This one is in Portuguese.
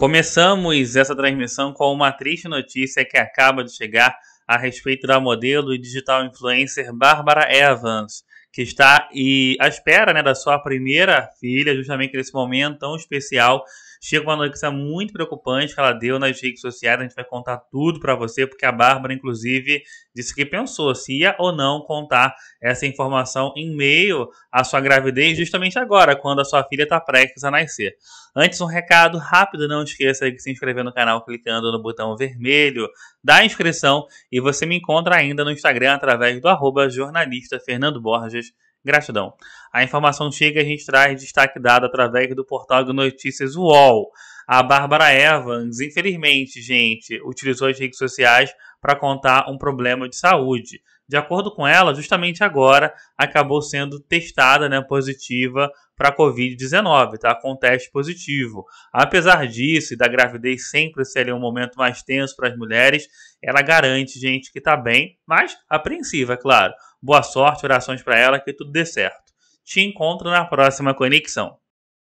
Começamos essa transmissão com uma triste notícia que acaba de chegar a respeito da modelo e digital influencer Bárbara Evans, que está e à espera né, da sua primeira filha, justamente nesse momento tão especial Chega uma notícia muito preocupante que ela deu nas redes sociais, a gente vai contar tudo para você, porque a Bárbara, inclusive, disse que pensou se ia ou não contar essa informação em meio à sua gravidez, justamente agora, quando a sua filha está prestes a nascer. Antes, um recado rápido: não esqueça de se inscrever no canal clicando no botão vermelho da inscrição e você me encontra ainda no Instagram através do jornalista Fernando Borges Gratidão. A informação chega e a gente traz destaque dado através do portal de notícias UOL. A Bárbara Evans, infelizmente, gente, utilizou as redes sociais para contar um problema de saúde. De acordo com ela, justamente agora acabou sendo testada né, positiva para a Covid-19, tá? com teste positivo. Apesar disso e da gravidez sempre ser um momento mais tenso para as mulheres, ela garante, gente, que está bem, mas apreensiva, é claro. Boa sorte, orações para ela, que tudo dê certo. Te encontro na próxima conexão.